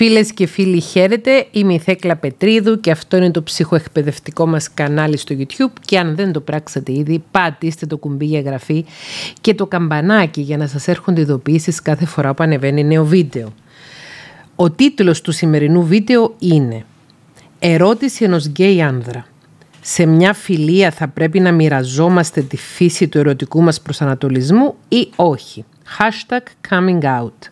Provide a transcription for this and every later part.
Φίλες και φίλοι χαίρετε, είμαι η Θέκλα Πετρίδου και αυτό είναι το ψυχοεκπαιδευτικό μας κανάλι στο YouTube και αν δεν το πράξατε ήδη πατήστε το κουμπί για γραφή και το καμπανάκι για να σας έρχονται ειδοποιήσεις κάθε φορά που ανεβαίνει νέο βίντεο. Ο τίτλος του σημερινού βίντεο είναι «Ερώτηση ενός γκέι άνδρα». Σε μια φιλία θα πρέπει να μοιραζόμαστε τη φύση του ερωτικού μας προσανατολισμού ή όχι. Hashtag coming out.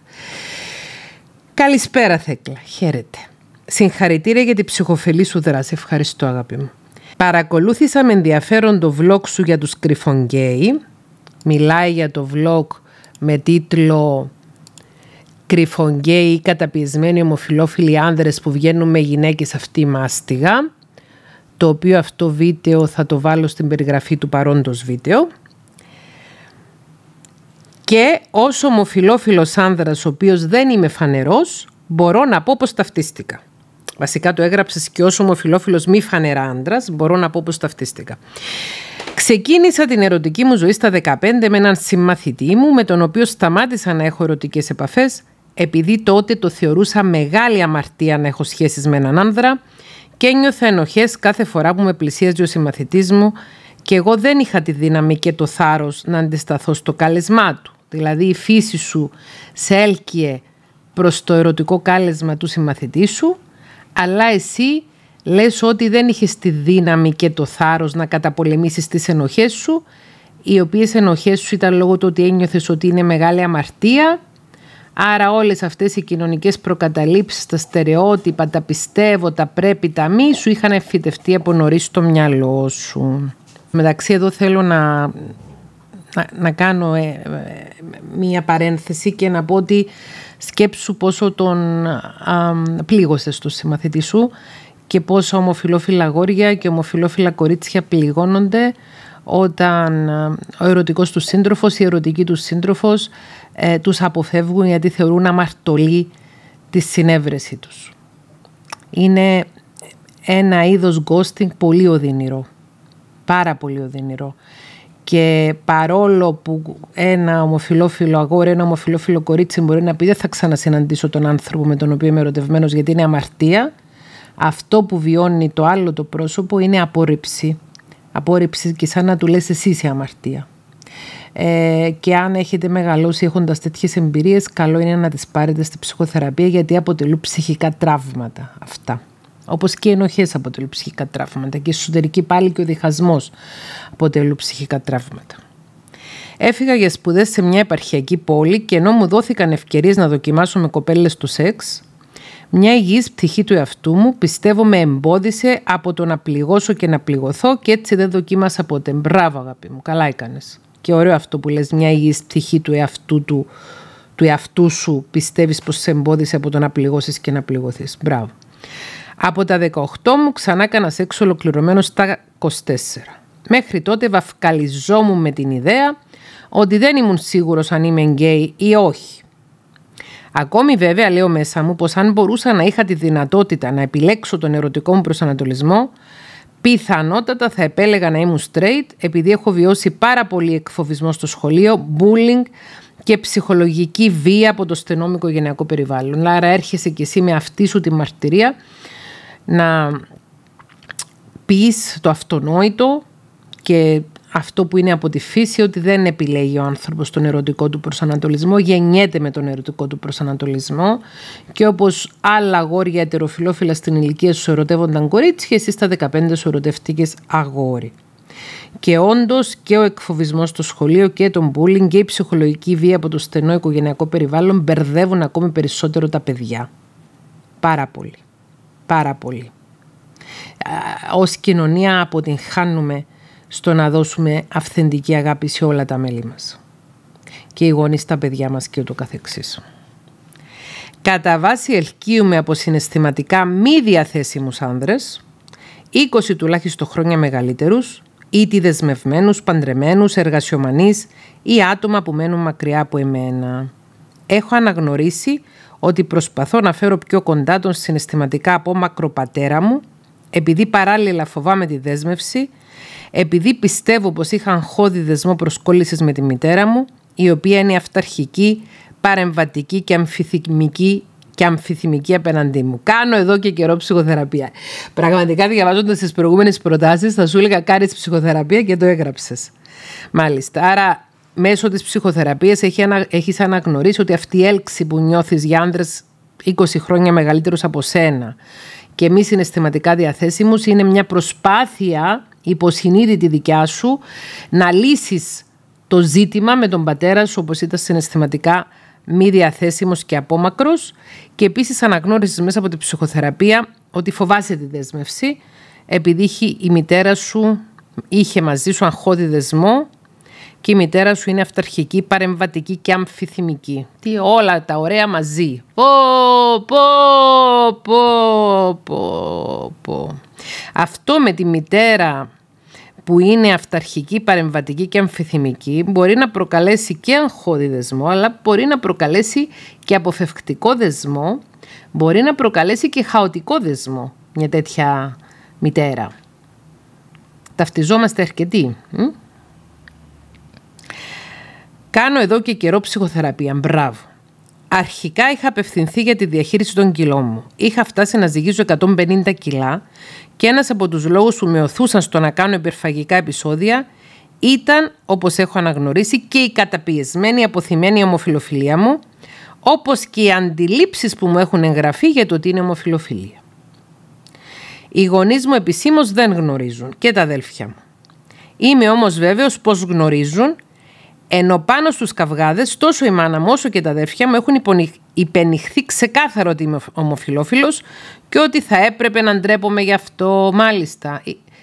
Καλησπέρα Θέκλα, χαίρετε. Συγχαρητήρια για την ψυχοφελή σου δράση, ευχαριστώ αγάπη μου. Παρακολούθησα με ενδιαφέρον το vlog σου για τους κρυφονγκέι. Μιλάει για το vlog με τίτλο «Κρυφονγκέι ή καταπιεσμένοι ομοφιλόφιλοι άνδρες που βγαίνουν με γυναίκες αυτή η καταπιεσμενοι ομοφιλοφιλοι ανδρες που βγαινουν με γυναικες αυτη μαστιγα το οποίο αυτό βίντεο θα το βάλω στην περιγραφή του παρόντος βίντεο. Και ως ομοφιλόφιλος άνδρας, ο οποίος δεν είμαι φανερός, μπορώ να πω πως ταυτίστηκα. Βασικά το έγραψες και ως ομοφιλόφιλος μη φανερά άνδρας, μπορώ να πω πως ταυτίστηκα. Ξεκίνησα την ερωτική μου ζωή στα 15 με έναν συμμαθητή μου, με τον οποίο σταμάτησα να έχω ερωτικές επαφές, επειδή τότε το θεωρούσα μεγάλη αμαρτία να έχω σχέσεις με έναν άνδρα και ένιωθα ενοχές κάθε φορά που με πλησίαζε ο συμμαθητής μου και εγώ δεν είχα τη δύναμη και το θάρρος να αντισταθώ στο κάλεσμά του. Δηλαδή η φύση σου σε έλκυε προς το ερωτικό κάλεσμα του συμμαθητή σου, αλλά εσύ λες ότι δεν είχες τη δύναμη και το θάρρος να καταπολεμήσεις τις ενοχές σου, οι οποίες ενοχές σου ήταν λόγω του ότι ένιωθες ότι είναι μεγάλη αμαρτία, άρα όλες αυτές οι κοινωνικές προκαταλήψεις, τα στερεότυπα, τα πιστεύω, τα πρέπει, τα μη, σου είχαν εφητευτεί από νωρίς το μυαλό σου. Μεταξύ εδώ θέλω να να, κάνω ε, ε, μία παρένθεση και να πω ότι σκέψου πόσο τον α, πλήγωσες του συμμαθητή σου και πόσο ομοφιλόφιλα γόρια και ομοφιλόφιλα κορίτσια πληγώνονται όταν ο ερωτικός του σύντροφος, η ερωτική του σύντροφος ε, τους αποφεύγουν γιατί θεωρούν αμαρτωλή τη συνέβρεση τους. Είναι ένα είδος ghosting πολύ οδυνηρό. Πάρα πολύ οδυνηρό και παρόλο που ένα ομοφιλόφιλο αγόρι, ένα ομοφιλόφιλο κορίτσι μπορεί να πει δεν θα ξανασυναντήσω τον άνθρωπο με τον οποίο είμαι ερωτευμένος γιατί είναι αμαρτία, αυτό που βιώνει το άλλο το πρόσωπο είναι απόρριψη. Απόρριψη και σαν να του λες εσύ είσαι αμαρτία. Ε, και αν έχετε μεγαλώσει έχοντας τέτοιες εμπειρίες, καλό είναι να τις πάρετε στη ψυχοθεραπεία γιατί αποτελούν ψυχικά τραύματα αυτά. Όπως και οι ενοχές αποτελούν ψυχικά τραύματα και η εσωτερική πάλι και ο διχασμός αποτελούν ψυχικά τραύματα. Έφυγα για σπουδές σε μια επαρχιακή πόλη και ενώ μου δόθηκαν ευκαιρίες να δοκιμάσω με κοπέλες του σεξ, μια υγιής πτυχή του εαυτού μου πιστεύω με εμπόδισε από το να πληγώσω και να πληγωθώ και έτσι δεν δοκίμασα ποτέ. Μπράβο, αγάπη μου, καλά έκανες. Και ωραίο αυτό που λες, μια υγιής πτυχή του εαυτού, του, του εαυτού σου πιστεύεις πως σε εμπόδισε από το να πληγώσεις και να πληγωθείς. Μπράβο. Από τα 18 μου ξανά έκανα σεξ ολοκληρωμένο στα 24. Μέχρι τότε βαφκαλιζόμουν με την ιδέα ότι δεν ήμουν σίγουρος αν είμαι γκέι ή όχι. Ακόμη βέβαια λέω μέσα μου πως αν μπορούσα να είχα τη δυνατότητα να επιλέξω τον ερωτικό μου προσανατολισμό, πιθανότατα θα επέλεγα να ήμουν straight επειδή έχω βιώσει πάρα πολύ εκφοβισμό στο σχολείο, bullying και ψυχολογική βία από το στενό οικογενειακό περιβάλλον. Άρα έρχεσαι και εσύ με αυτή σου τη μαρτυρία να πεις το αυτονόητο και αυτό που είναι από τη φύση ότι δεν επιλέγει ο άνθρωπος τον ερωτικό του προσανατολισμό, γεννιέται με τον ερωτικό του προσανατολισμό και όπως άλλα αγόρια ετεροφιλόφιλα στην ηλικία σου ερωτεύονταν και εσύ στα 15 σου ερωτευτήκες αγόρι. Και όντως και ο εκφοβισμός στο σχολείο και τον bullying και η ψυχολογική βία από το στενό οικογενειακό περιβάλλον μπερδεύουν ακόμη περισσότερο τα παιδιά. Πάρα πολύ πάρα πολύ. Ως κοινωνία αποτυγχάνουμε στο να δώσουμε αυθεντική αγάπη σε όλα τα μέλη μας. Και οι γονείς, τα παιδιά μας και ούτω καθεξής. Κατά βάση ελκύουμε από συναισθηματικά μη διαθέσιμους άνδρες, 20 τουλάχιστον χρόνια μεγαλύτερους, είτε δεσμευμένους, παντρεμένους, εργασιομανείς ή άτομα που μένουν μακριά από εμένα. Έχω αναγνωρίσει ότι προσπαθώ να φέρω πιο κοντά τον συναισθηματικά από μακροπατέρα μου, επειδή παράλληλα φοβάμαι τη δέσμευση, επειδή πιστεύω πως είχα αγχώδη δεσμό προσκόλλησης με τη μητέρα μου, η οποία είναι αυταρχική, παρεμβατική και αμφιθυμική και αμφιθυμική απέναντί μου. Κάνω εδώ και καιρό ψυχοθεραπεία. Πραγματικά, διαβάζοντας τις προηγούμενες προτάσεις, θα σου έλεγα κάρι ψυχοθεραπεία και το έγραψες. Μάλιστα. Άρα, μέσω της ψυχοθεραπείας έχει ανα, έχεις αναγνωρίσει ότι αυτή η έλξη που νιώθεις για άνδρες 20 χρόνια μεγαλύτερος από σένα και μη συναισθηματικά διαθέσιμους είναι μια προσπάθεια υποσυνείδητη δικιά σου να λύσεις το ζήτημα με τον πατέρα σου όπως ήταν συναισθηματικά μη διαθέσιμος και απόμακρος και επίσης αναγνώρισες μέσα από την ψυχοθεραπεία ότι φοβάσαι τη δέσμευση επειδή η μητέρα σου είχε μαζί σου αγχώδη δεσμό και η μητέρα σου είναι αυταρχική, παρεμβατική και αμφιθυμική. Τι όλα τα ωραία μαζί. Πω, πω, πω, πω, πω. Αυτό με τη μητέρα που είναι αυταρχική, παρεμβατική και αμφιθυμική μπορεί να προκαλέσει και αγχώδη δεσμό, αλλά μπορεί να προκαλέσει και αποφευκτικό δεσμό, μπορεί να προκαλέσει και χαοτικό δεσμό μια τέτοια μητέρα. Ταυτιζόμαστε αρκετοί. Κάνω εδώ και καιρό ψυχοθεραπεία. Μπράβο. Αρχικά είχα απευθυνθεί για τη διαχείριση των κιλών μου. Είχα φτάσει να ζυγίζω 150 κιλά και ένας από τους λόγους που με οθούσαν στο να κάνω υπερφαγικά επεισόδια ήταν, όπως έχω αναγνωρίσει, και η καταπιεσμένη αποθυμένη ομοφιλοφιλία μου, όπως και οι αντιλήψεις που μου έχουν εγγραφεί για το τι είναι ομοφιλοφιλία. Οι γονείς μου επισήμως δεν γνωρίζουν και τα αδέλφια μου. Είμαι όμως βέβαιος πως γνωρίζουν ενώ πάνω στους καυγάδες, τόσο η μάνα μου όσο και τα αδέρφια μου έχουν υπενηχθεί ξεκάθαρο ότι είμαι ομοφυλόφιλος και ότι θα έπρεπε να ντρέπομαι γι' αυτό, μάλιστα.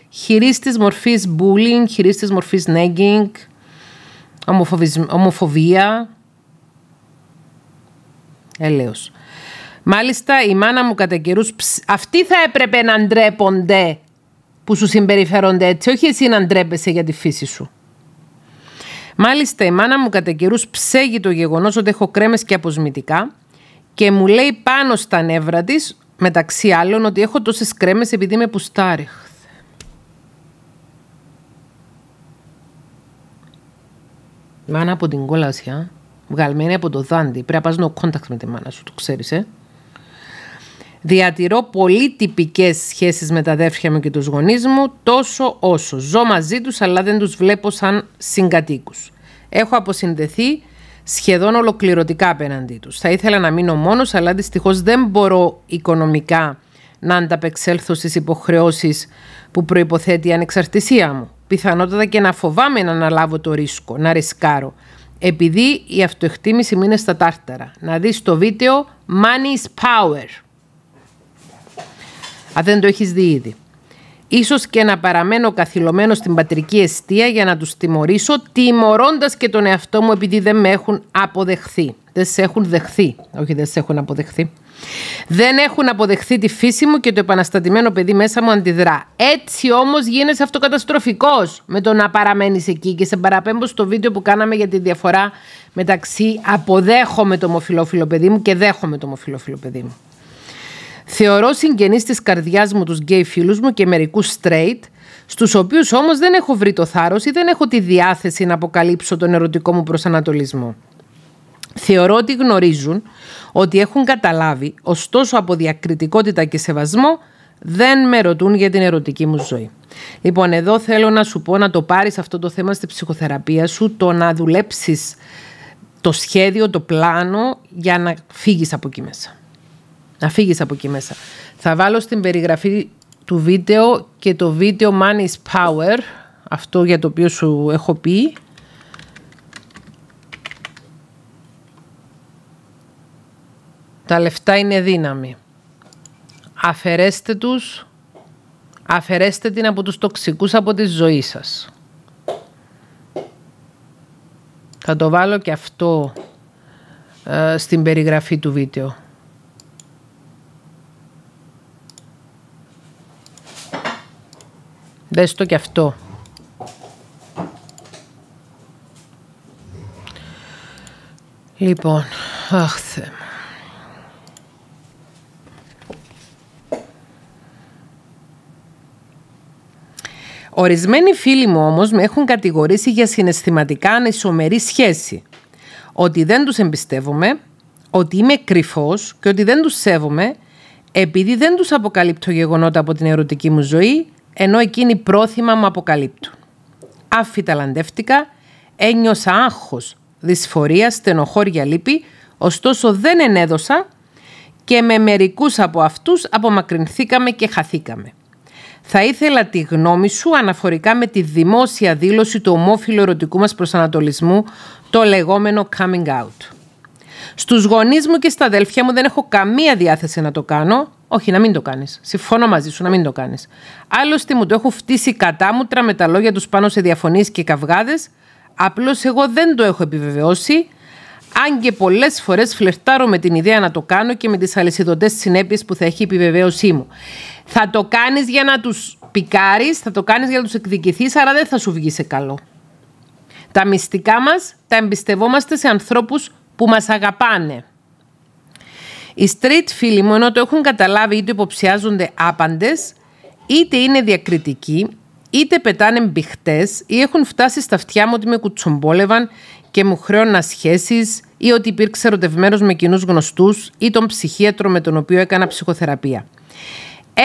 χειρίστης μορφή bullying, χειρίστης μορφή nagging, ομοφοβία. Ε, Έλεος. Μάλιστα, η μάνα μου κατά καιρούς. Αυτοί θα έπρεπε να ντρέπονται που σου συμπεριφέρονται έτσι, όχι εσύ να ντρέπεσαι για τη φύση σου. Μάλιστα, η μάνα μου κατά καιρούς ψέγει το γεγονός ότι έχω κρέμες και αποσμητικά και μου λέει πάνω στα νεύρα της, μεταξύ άλλων, ότι έχω τόσες κρέμες επειδή είμαι πουστάριχ. Μάνα από την κόλαση, βγαλμένη από το δάντι. Πρέπει να πας no contact με τη μάνα σου, το ξέρεις, ε. Διατηρώ πολύ τυπικές σχέσεις με τα αδέρφια μου και τους γονείς μου, τόσο όσο ζω μαζί τους, αλλά δεν τους βλέπω σαν συγκατοίκους. Έχω αποσυνδεθεί σχεδόν ολοκληρωτικά απέναντί τους. Θα ήθελα να μείνω μόνος, αλλά δυστυχώς δεν μπορώ οικονομικά να ανταπεξέλθω στις υποχρεώσεις που προποθέτει η ανεξαρτησία μου. Πιθανότατα και να φοβάμαι να αναλάβω το ρίσκο, να ρισκάρω. Επειδή η αυτοεκτίμηση μου είναι στα τάρταρα. Να δεις το βίντεο Money is Power. Αν δεν το έχεις δει ήδη. Ίσως και να παραμένω καθυλωμένος στην πατρική αιστεία για να τους τιμωρήσω, τιμωρώντας και τον εαυτό μου επειδή δεν με έχουν αποδεχθεί. Δεν σε έχουν δεχθεί. Όχι, δεν σε έχουν αποδεχθεί. Δεν έχουν αποδεχθεί τη φύση μου και το επαναστατημένο παιδί μέσα μου αντιδρά. Έτσι όμως γίνεσαι αυτοκαταστροφικός με το να παραμένεις εκεί. Και σε παραπέμπω στο βίντεο που κάναμε για τη διαφορά μεταξύ αποδέχομαι το ομοφυλόφιλο παιδί μου και δέχομαι το ομοφυλόφιλο παιδί μου. Θεωρώ συγγενείς της καρδιάς μου τους γκέι φίλους μου και μερικούς straight, στους οποίους όμως δεν έχω βρει το θάρρος ή δεν έχω τη διάθεση να αποκαλύψω τον ερωτικό μου προσανατολισμό. Θεωρώ ότι γνωρίζουν ότι έχουν καταλάβει, ωστόσο από διακριτικότητα και σεβασμό, δεν με ρωτούν για την ερωτική μου ζωή. Λοιπόν, εδώ θέλω να σου πω να το πάρεις αυτό το θέμα στη ψυχοθεραπεία σου, το να δουλέψεις το σχέδιο, το πλάνο για να φύγεις από εκεί μέσα. Να φύγεις από εκεί μέσα. Θα βάλω στην περιγραφή του βίντεο και το βίντεο Money's Power, αυτό για το οποίο σου έχω πει. Τα λεφτά είναι δύναμη. Αφαιρέστε τους, αφαιρέστε την από τους τοξικούς από τη ζωή σας. Θα το βάλω και αυτό ε, στην περιγραφή του βίντεο. Δες το κι αυτό. Λοιπόν, αχ Ορισμένοι φίλοι μου όμως με έχουν κατηγορήσει για συναισθηματικά ανισομερή σχέση. Ότι δεν τους εμπιστεύομαι, ότι είμαι κρυφός και ότι δεν τους σέβομαι επειδή δεν τους αποκαλύπτω γεγονότα από την ερωτική μου ζωή ενώ εκείνη πρόθυμα μου αποκαλύπτουν. Αφιταλαντεύτηκα, ένιωσα άγχος, δυσφορία, στενοχώρια λύπη, ωστόσο δεν ενέδωσα και με μερικούς από αυτούς απομακρυνθήκαμε και χαθήκαμε. Θα ήθελα τη γνώμη σου αναφορικά με τη δημόσια δήλωση του ομόφυλου ερωτικού μας προσανατολισμού, το λεγόμενο coming out. Στους γονείς μου και στα αδέλφια μου δεν έχω καμία διάθεση να το κάνω, όχι, να μην το κάνεις. Συμφωνώ μαζί σου, να μην το κάνεις. Άλλωστε μου το έχω φτύσει κατά μου με τα λόγια τους πάνω σε διαφωνίες και καυγάδες. Απλώς εγώ δεν το έχω επιβεβαιώσει. Αν και πολλές φορές φλερτάρω με την ιδέα να το κάνω και με τις αλυσιδωτές συνέπειες που θα έχει η επιβεβαίωσή μου. Θα το κάνεις για να τους πικάρεις, θα το κάνεις για να τους εκδικηθείς, αλλά δεν θα σου βγει σε καλό. Τα μυστικά μας τα εμπιστευόμαστε σε ανθρώπους που μας αγαπάνε. Οι street φίλοι μου, ενώ το έχουν καταλάβει είτε υποψιάζονται άπαντες, είτε είναι διακριτικοί, είτε πετάνε μπιχτέ ή έχουν φτάσει στα αυτιά μου ότι με κουτσομπόλευαν και μου χρέωνα σχέσεις ή ότι υπήρξε ερωτευμένος με κοινούς γνωστούς ή τον ψυχίατρο με τον οποίο έκανα ψυχοθεραπεία.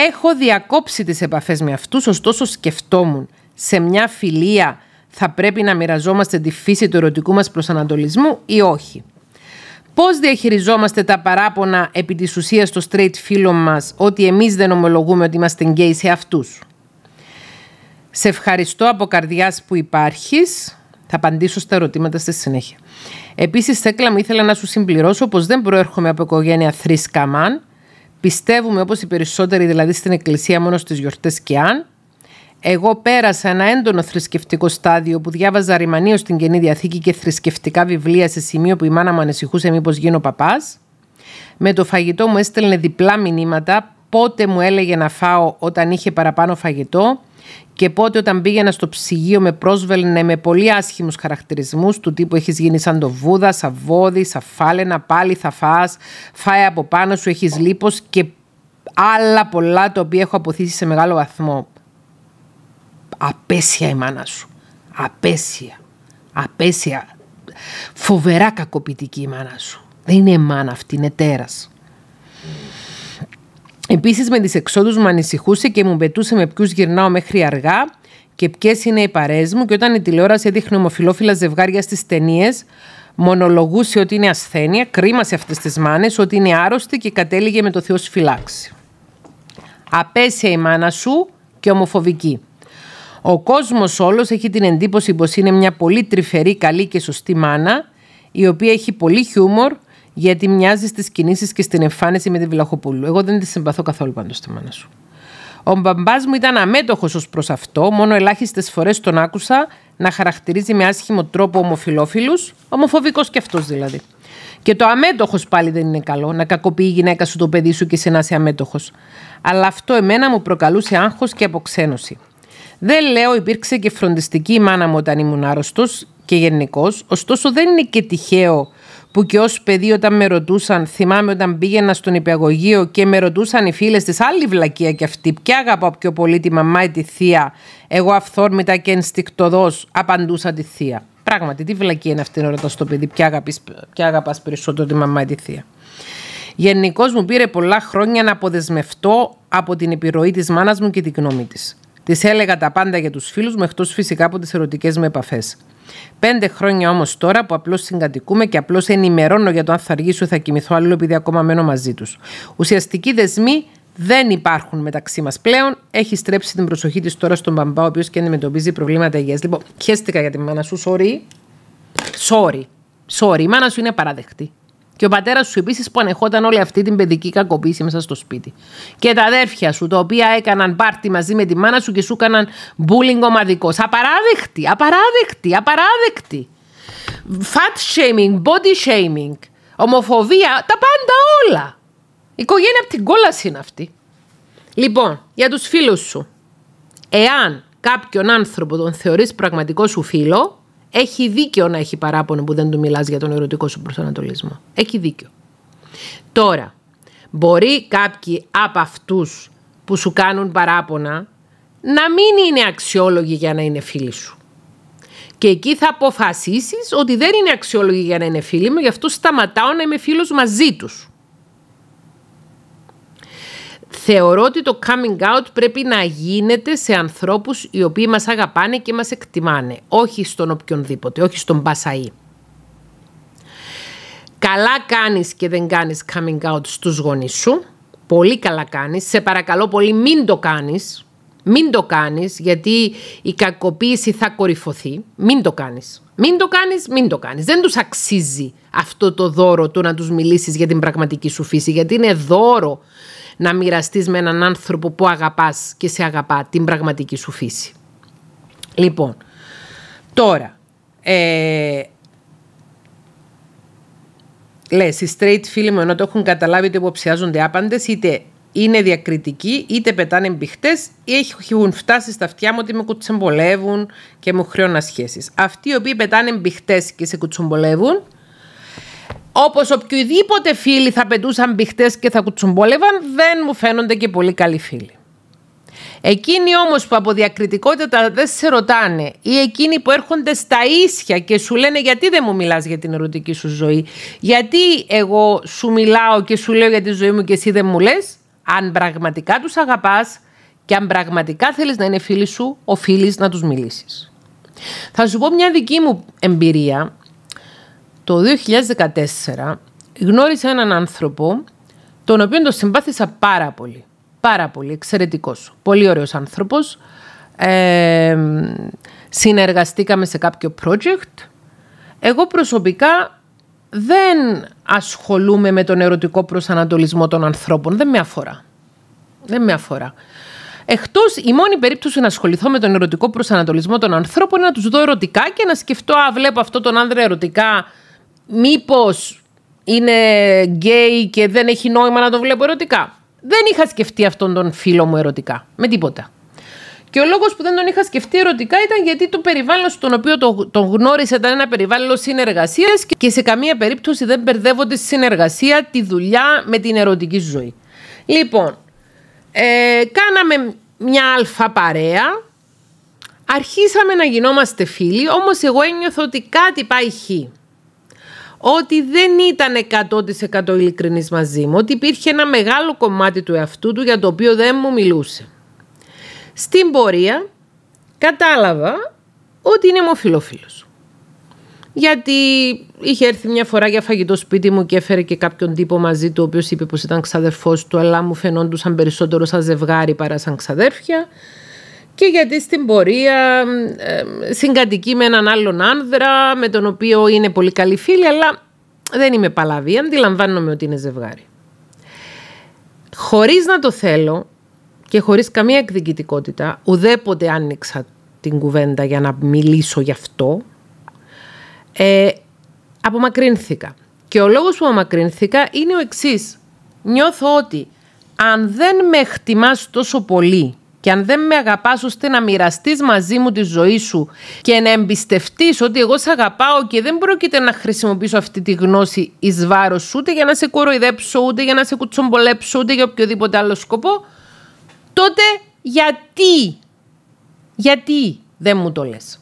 Έχω διακόψει τις επαφές με αυτούς, ωστόσο σκεφτόμουν σε μια φιλία θα πρέπει να μοιραζόμαστε τη φύση του ερωτικού μας προσανατολισμού ή όχι. Πώς διαχειριζόμαστε τα παράπονα επί της ουσίας των straight φίλων μας ότι εμείς δεν ομολογούμε ότι είμαστε γκέι σε αυτούς. Σε ευχαριστώ από καρδιάς που υπάρχεις. Θα απαντήσω στα ερωτήματα στη συνέχεια. Επίσης, Θέκλα, μου ήθελα να σου συμπληρώσω πως δεν προέρχομαι από οικογένεια θρησκαμάν. Πιστεύουμε όπως οι περισσότεροι δηλαδή στην εκκλησία μόνο στις γιορτές και αν. Εγώ πέρασα ένα έντονο θρησκευτικό στάδιο που διάβαζα ρημανίως στην Καινή Διαθήκη και θρησκευτικά βιβλία σε σημείο που η μάνα μου ανησυχούσε μήπως γίνω παπάς. Με το φαγητό μου έστελνε διπλά μηνύματα, πότε μου έλεγε να φάω όταν είχε παραπάνω φαγητό και πότε όταν πήγαινα στο ψυγείο με πρόσβελνε με πολύ άσχημους χαρακτηρισμούς του τύπου έχεις γίνει σαν το βούδα, σαν βόδι, σαν φάλαινα, πάλι θα φας, φάει από πάνω σου, έχεις λίπος και άλλα πολλά τα οποία έχω αποθήσει σε μεγάλο βαθμό απέσια η μάνα σου. Απέσια. Απέσια. Φοβερά κακοποιητική η μάνα σου. Δεν είναι μάνα αυτή, είναι τέρας. Επίσης, με τις εξόδους μου ανησυχούσε και μου πετούσε με ποιους γυρνάω μέχρι αργά και ποιες είναι οι παρέες μου και όταν η τηλεόραση έδειχνε ομοφυλόφιλα ζευγάρια στις ταινίες, μονολογούσε ότι είναι ασθένεια, κρίμασε αυτές τις μάνες ότι είναι άρρωστη και κατέληγε με το Θεός φυλάξει. Απέσια η μάνα σου και ομοφοβική. Ο κόσμος όλος έχει την εντύπωση πως είναι μια πολύ τρυφερή, καλή και σωστή μάνα, η οποία έχει πολύ χιούμορ, γιατί μοιάζει στις κινήσεις και στην εμφάνιση με τη Βλαχοπούλου. Εγώ δεν τη συμπαθώ καθόλου πάντως στη μάνα σου. Ο μπαμπάς μου ήταν αμέτωχος ως προς αυτό, μόνο ελάχιστες φορές τον άκουσα να χαρακτηρίζει με άσχημο τρόπο ομοφυλόφιλου, ομοφοβικός κι αυτός δηλαδή. Και το αμέτωχος πάλι δεν είναι καλό, να κακοποιεί η γυναίκα σου το παιδί σου και σε να είσαι αμέτωχος. Αλλά αυτό εμένα μου προκαλούσε άγχος και αποξένωση. Δεν λέω υπήρξε και φροντιστική η μάνα μου όταν ήμουν άρρωστος και γενικώ, ωστόσο δεν είναι και τυχαίο που και ως παιδί όταν με ρωτούσαν, θυμάμαι όταν πήγαινα στον υπηαγωγείο και με ρωτούσαν οι φίλες της άλλη βλακεία κι αυτή, ποια αγαπάω πιο πολύ τη μαμά ή τη θεία, εγώ αυθόρμητα και ενστικτοδός απαντούσα τη θεία. Πράγματι, τι βλακεία είναι αυτή να ρωτά στο παιδί, ποια, αγαπάς, ποια αγαπάς περισσότερο τη μαμά ή τη θεία. Γενικώ μου πήρε πολλά χρόνια να αποδεσμευτώ από την επιρροή της μάνας μου και την γνώμη της. Της έλεγα τα πάντα για τους φίλους μου, εκτός φυσικά από τις ερωτικές μου επαφές. Πέντε χρόνια όμως τώρα που απλώς συγκατοικούμε και απλώς ενημερώνω για το αν θα αργήσω ή θα κοιμηθώ άλλο επειδή ακόμα μένω μαζί τους. Ουσιαστικοί δεσμοί δεν υπάρχουν μεταξύ μας πλέον. Έχει στρέψει την προσοχή της τώρα στον μπαμπά, ο οποίος και αντιμετωπίζει προβλήματα υγείας. Λοιπόν, χαίστηκα για τη μάνα σου, sorry. Sorry. Sorry, η μάνα σου είναι παραδεκτή. Και ο πατέρας σου επίσης που ανεχόταν όλη αυτή την παιδική κακοποίηση μέσα στο σπίτι. Και τα αδέρφια σου, τα οποία έκαναν πάρτι μαζί με τη μάνα σου και σου έκαναν bullying ομαδικός. Απαράδεκτη, απαράδεκτη, απαράδεκτη. Fat shaming, body shaming, ομοφοβία, τα πάντα όλα. Η οικογένεια από την κόλαση είναι αυτή. Λοιπόν, για τους φίλους σου. Εάν κάποιον άνθρωπο τον θεωρείς πραγματικό σου φίλο, έχει δίκιο να έχει παράπονο που δεν του μιλάς για τον ερωτικό σου προσανατολισμό. Έχει δίκιο. Τώρα, μπορεί κάποιοι από αυτούς που σου κάνουν παράπονα να μην είναι αξιόλογοι για να είναι φίλοι σου. Και εκεί θα αποφασίσεις ότι δεν είναι αξιόλογοι για να είναι φίλοι μου, γι' αυτό σταματάω να είμαι φίλος μαζί τους θεωρώ ότι το coming out πρέπει να γίνεται σε ανθρώπους οι οποίοι μας αγαπάνε και μας εκτιμάνε. Όχι στον οποιονδήποτε, όχι στον Πασαΐ. Καλά κάνεις και δεν κάνεις coming out στους γονείς σου. Πολύ καλά κάνεις. Σε παρακαλώ πολύ μην το κάνεις. Μην το κάνεις γιατί η κακοποίηση θα κορυφωθεί. Μην το κάνεις. Μην το κάνεις, μην το κάνεις. Δεν τους αξίζει αυτό το δώρο του να τους μιλήσεις για την πραγματική σου φύση γιατί είναι δώρο να μοιραστείς με έναν άνθρωπο που αγαπάς και σε αγαπά την πραγματική σου φύση. Λοιπόν, τώρα. Ε, Λες, οι straight φίλοι μου ενώ το έχουν καταλάβει ότι υποψιάζονται άπαντες, είτε είναι διακριτικοί, είτε πετάνε μπιχτές, ή έχουν φτάσει στα αυτιά μου ότι με κουτσεμπολεύουν και μου χρεώνουν σχέσει. Αυτοί οι οποίοι πετάνε μπιχτές και σε κουτσομπολεύουν, Όπως οποιοδήποτε φίλοι θα πετούσαν μπιχτές και θα κουτσουμπόλευαν, δεν μου φαίνονται και πολύ καλοί φίλοι. Εκείνοι όμως που από διακριτικότητα δεν σε ρωτάνε ή εκείνοι που έρχονται στα ίσια και σου λένε γιατί δεν μου μιλάς για την ερωτική σου ζωή, γιατί εγώ σου μιλάω και σου λέω για τη ζωή μου και εσύ δεν μου λες, αν πραγματικά τους αγαπάς και αν πραγματικά θέλεις να είναι φίλοι σου, οφείλεις να τους μιλήσεις. Θα σου πω μια δική μου εμπειρία το 2014 γνώρισα έναν άνθρωπο, τον οποίο το συμπάθησα πάρα πολύ. Πάρα πολύ, εξαιρετικός. Πολύ ωραίος άνθρωπος. συνεργαστήκαμε σε κάποιο project. Εγώ προσωπικά δεν ασχολούμαι με τον ερωτικό προσανατολισμό των ανθρώπων. Δεν με αφορά. Δεν με αφορά. Εκτός, η μόνη περίπτωση να ασχοληθώ με τον ερωτικό προσανατολισμό των ανθρώπων είναι να τους δω ερωτικά και να σκεφτώ, Α, βλέπω αυτό τον άνδρα ερωτικά, Μήπως είναι γκέι και δεν έχει νόημα να το βλέπω ερωτικά. Δεν είχα σκεφτεί αυτόν τον φίλο μου ερωτικά. Με τίποτα. Και ο λόγος που δεν τον είχα σκεφτεί ερωτικά ήταν γιατί το περιβάλλον στον οποίο τον γνώρισε ήταν ένα περιβάλλον συνεργασίας και σε καμία περίπτωση δεν μπερδεύονται στη συνεργασία τη δουλειά με την ερωτική ζωή. Λοιπόν, ε, κάναμε μια αλφα παρέα. Αρχίσαμε να γινόμαστε φίλοι, όμως εγώ ένιωθα ότι κάτι πάει χει ότι δεν ήταν 100% ειλικρινής μαζί μου, ότι υπήρχε ένα μεγάλο κομμάτι του εαυτού του για το οποίο δεν μου μιλούσε. Στην πορεία κατάλαβα ότι είναι φιλοφίλος. Γιατί είχε έρθει μια φορά για φαγητό σπίτι μου και έφερε και κάποιον τύπο μαζί του, ο οποίος είπε πως ήταν ξαδερφός του, αλλά μου φαινόντουσαν περισσότερο σαν ζευγάρι παρά σαν ξαδέρφια και γιατί στην πορεία συγκατοικεί με έναν άλλον άνδρα με τον οποίο είναι πολύ καλή φίλη αλλά δεν είμαι παλαβή, αντιλαμβάνομαι ότι είναι ζευγάρι. Χωρίς να το θέλω και χωρίς καμία εκδικητικότητα, ουδέποτε άνοιξα την κουβέντα για να μιλήσω γι' αυτό, ε, απομακρύνθηκα. Και ο λόγος που απομακρύνθηκα είναι ο εξής. Νιώθω ότι αν δεν με χτιμάς τόσο πολύ και αν δεν με αγαπάς ώστε να μοιραστείς μαζί μου τη ζωή σου και να εμπιστευτείς ότι εγώ σε αγαπάω και δεν πρόκειται να χρησιμοποιήσω αυτή τη γνώση εις βάρος ούτε για να σε κοροϊδέψω, ούτε για να σε κουτσομπολέψω, ούτε για οποιοδήποτε άλλο σκοπό, τότε γιατί, γιατί δεν μου το λες.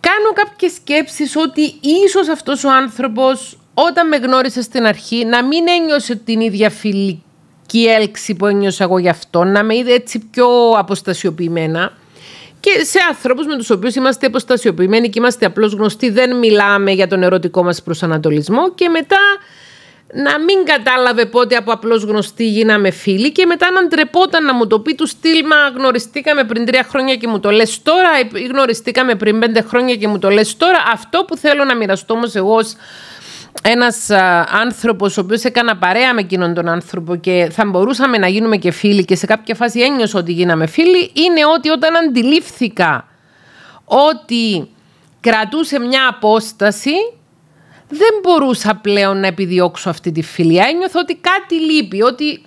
Κάνω κάποιες σκέψεις ότι ίσως αυτός ο άνθρωπος όταν με γνώρισε στην αρχή να μην ένιωσε την ίδια φιλική φυσική έλξη που ένιωσα εγώ γι' αυτό, να με είδε έτσι πιο αποστασιοποιημένα. Και σε ανθρώπου με τους οποίους είμαστε αποστασιοποιημένοι και είμαστε απλώς γνωστοί, δεν μιλάμε για τον ερωτικό μας προσανατολισμό και μετά να μην κατάλαβε πότε από απλώς γνωστοί γίναμε φίλοι και μετά να ντρεπόταν να μου το πει του μα γνωριστήκαμε πριν τρία χρόνια και μου το λες τώρα ή γνωριστήκαμε πριν πέντε χρόνια και μου το λες τώρα αυτό που θέλω να μοιραστώ όμως εγώ ως ένας άνθρωπος ο οποίος έκανα παρέα με εκείνον τον άνθρωπο και θα μπορούσαμε να γίνουμε και φίλοι και σε κάποια φάση ένιωσα ότι γίναμε φίλοι είναι ότι όταν αντιλήφθηκα ότι κρατούσε μια απόσταση δεν μπορούσα πλέον να επιδιώξω αυτή τη φιλία. Ένιωθα ότι κάτι λείπει, ότι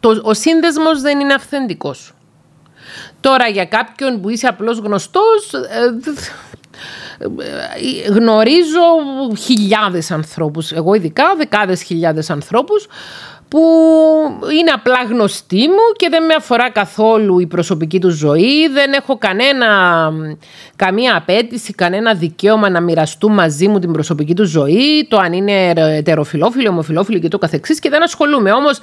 το, ο σύνδεσμος δεν είναι αυθεντικός. Τώρα για κάποιον που είσαι απλώς γνωστός, ε, γνωρίζω χιλιάδες ανθρώπους, εγώ ειδικά δεκάδες χιλιάδες ανθρώπους που είναι απλά γνωστοί μου και δεν με αφορά καθόλου η προσωπική τους ζωή, δεν έχω κανένα, καμία απέτηση, κανένα δικαίωμα να μοιραστούν μαζί μου την προσωπική τους ζωή, το αν είναι ετεροφιλόφιλοι, ομοφιλόφιλοι και το καθεξής και δεν ασχολούμαι. Όμως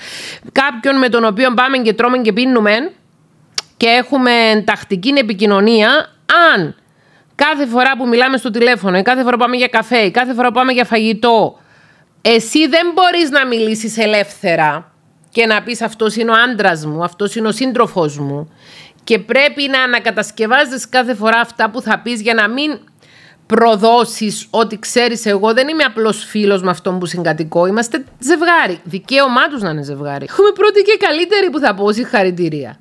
κάποιον με τον οποίο πάμε και τρώμε και πίνουμε και έχουμε τακτική επικοινωνία, αν κάθε φορά που μιλάμε στο τηλέφωνο ή κάθε φορά που πάμε για καφέ ή κάθε φορά που πάμε για φαγητό, εσύ δεν μπορείς να μιλήσεις ελεύθερα και να πεις αυτός είναι ο άντρας μου, αυτός είναι ο σύντροφο μου και πρέπει να ανακατασκευάζεις κάθε φορά αυτά που θα πεις για να μην προδώσεις ότι ξέρεις εγώ δεν είμαι απλός φίλος με αυτόν που συγκατοικώ, είμαστε ζευγάρι, δικαίωμά τους να είναι ζευγάρι. Έχουμε πρώτη και καλύτερη που θα πω συγχαρητήρια.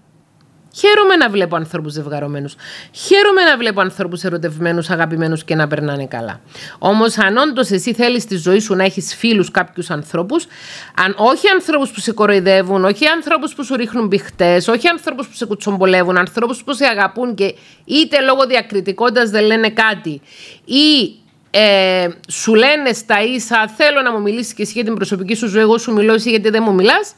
Χαίρομαι να βλέπω ανθρώπους ζευγαρωμένους. Χαίρομαι να βλέπω ανθρώπους ερωτευμένους, αγαπημένους και να περνάνε καλά. Όμως, αν όντως εσύ θέλεις στη ζωή σου να έχεις φίλους κάποιους ανθρώπους, αν όχι ανθρώπους που σε κοροϊδεύουν, όχι ανθρώπους που σου ρίχνουν πηχτές, όχι ανθρώπους που σε κουτσομπολεύουν, ανθρώπους που σε αγαπούν και είτε λόγω διακριτικότητας δεν λένε κάτι, ή ε, σου λένε στα ίσα θέλω να μου μιλήσεις και εσύ για την προσωπική σου ζωή, εγώ σου μιλώ εσύ γιατί δεν μου μιλάς,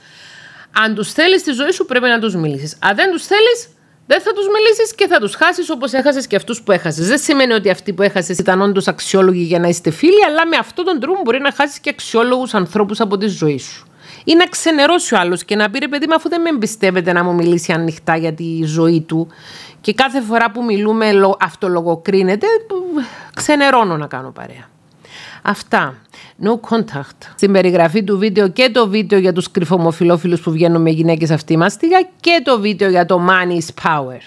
αν τους θέλεις στη ζωή σου, πρέπει να τους μιλήσεις. Αν δεν τους θέλεις, δεν θα τους μιλήσεις και θα τους χάσεις όπως έχασες και αυτούς που έχασες. Δεν σημαίνει ότι αυτοί που έχασες ήταν όντως αξιόλογοι για να είστε φίλοι, αλλά με αυτόν τον τρόπο μπορεί να χάσεις και αξιόλογους ανθρώπους από τη ζωή σου. Ή να ξενερώσει ο άλλος και να πει ρε παιδί μου, αφού δεν με εμπιστεύεται να μου μιλήσει ανοιχτά για τη ζωή του. Και κάθε φορά που μιλούμε, αυτολογοκρίνεται, ξενερώνω να κάνω παρέα. Αυτά. No contact. Στην περιγραφή του βίντεο και το βίντεο για τους κρυφομοφιλόφιλους που βγαίνουν με γυναίκες αυτή μαστίγα και το βίντεο για το money is power.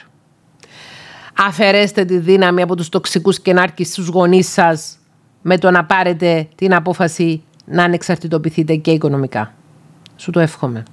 Αφαιρέστε τη δύναμη από τους τοξικούς και ναρκιστούς γονείς σας με το να πάρετε την απόφαση να ανεξαρτητοποιηθείτε και οικονομικά. Σου το εύχομαι.